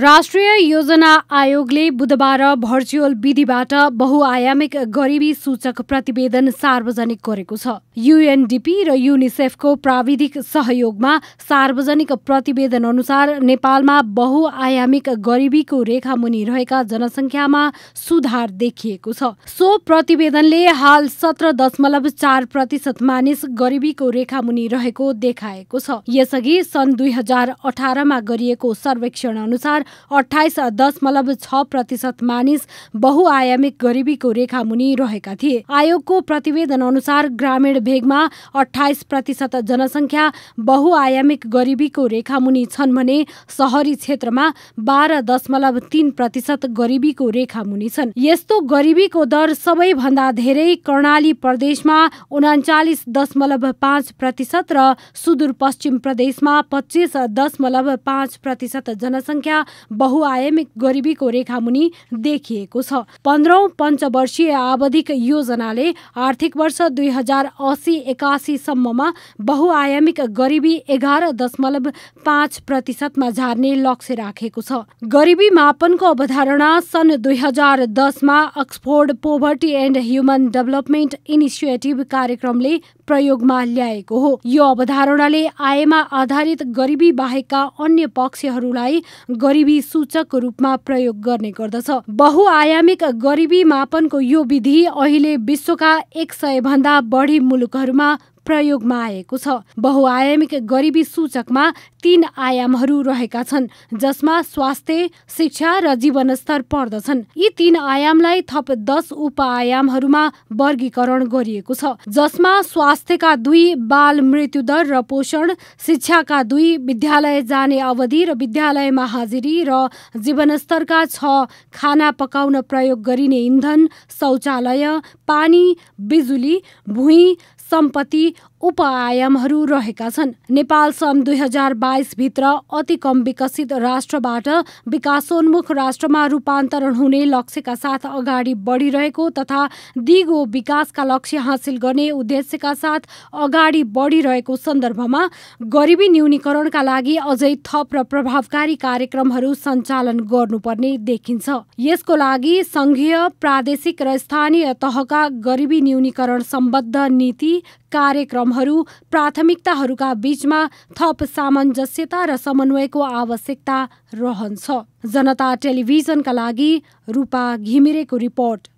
राष्ट्रिय योजना आयोगले बुधबार भर्चुअल विधिबाट बहुआयामिक गरिबी सूचक प्रतिवेदन सार्वजनिक गरेको छ युएनडिपी र युनिसेफको प्राविधिक सहयोगमा सार्वजनिक प्रतिवेदन अनुसार नेपालमा बहुआयामिक गरिबीको रेखामुनि रहेका जनसङ्ख्यामा सुधार देखिएको छ सो प्रतिवेदनले हाल सत्र दशमलव चार प्रतिशत मानिस गरिबीको रेखा मुनि रहेको देखाएको छ यसअघि सन् दुई हजार अठारमा गरिएको सर्वेक्षण अनुसार अठाइस दशमलव छ प्रतिशत मानिस बहुआयामिक गरिबीको रेखा मुनि रहेका थिए आयोगको प्रतिवेदन अनुसार ग्रामीण भेगमा अठाइस प्रतिशत जनसङ्ख्या बहुआयामिक गरिबीको रेखा मुनि छन् भने सहरी क्षेत्रमा बाह्र दशमलव तीन प्रतिशत गरिबीको रेखा मुनि छन् यस्तो गरिबीको दर सबैभन्दा धेरै कर्णाली प्रदेशमा उनाचालिस दशमलव पाँच प्रतिशत र सुदूरपश्चिम प्रदेशमा पच्चिस दशमलव पाँच प्रतिशत जनसङ्ख्या बहुआयामिक गरिबीको रेखामुनि देखिएको छ पन्ध्रौँ पञ्चवर्षीय आवधिक योजनाले आर्थिक वर्ष दुई हजार असी एकासीसम्ममा बहुआयामिक गरिबी एघार दशमलव पाँच प्रतिशतमा झार्ने लक्ष्य राखेको छ गरिबी मापनको अवधारणा सन् दुई हजार दसमा Oxford poverty and human development initiative कार्यक्रमले प्रयोगमा ल्याएको हो यो अवधारणाले आयमा आधारित गरिबी बाहेकका अन्य पक्षहरूलाई गरिबी सूचकको रूपमा प्रयोग गर्ने गर्दछ बहुआयामिक गरिबी मापनको यो विधि अहिले विश्वका एक सय भन्दा बढी मुलुकहरूमा प्रयोगमा आएको छ बहुआयामिक गरिबी सूचकमा तीन आयामहरू रहेका छन् जसमा स्वास्थ्य शिक्षा र जीवनस्तर पर्दछन् यी तीन आयामलाई थप दस उपआयामहरूमा वर्गीकरण गरिएको छ जसमा स्वास्थ्यका दुई बाल मृत्युदर र पोषण शिक्षाका दुई विद्यालय जाने अवधि र विद्यालयमा हाजिरी र जीवनस्तरका छ खाना पकाउन प्रयोग गरिने इन्धन शौचालय पानी बिजुली भुइँ सम्पत्ति उपआयामहरू रहेका छन् नेपाल सन् दुई हजार बाइसभित्र कम विकसित राष्ट्रबाट विकासोन्मुख राष्ट्रमा रूपान्तरण हुने लक्ष्यका साथ अगाडि बढिरहेको तथा दिगो विकासका लक्ष्य हासिल गर्ने उद्देश्यका साथ अगाडि बढिरहेको सन्दर्भमा गरिबी न्यूनीकरणका लागि अझै थप र प्रभावकारी कार्यक्रमहरू सञ्चालन गर्नुपर्ने देखिन्छ यसको लागि सङ्घीय प्रादेशिक र स्थानीय तहका गरिबी न्यूनीकरण सम्बद्ध नीति कार्यक्रमहरू प्राथमिकताहरूका बीचमा थप सामञ्जस्यता र समन्वयको आवश्यकता रहन्छ जनता टेलिभिजनका लागि रूपा घिमिरेको रिपोर्ट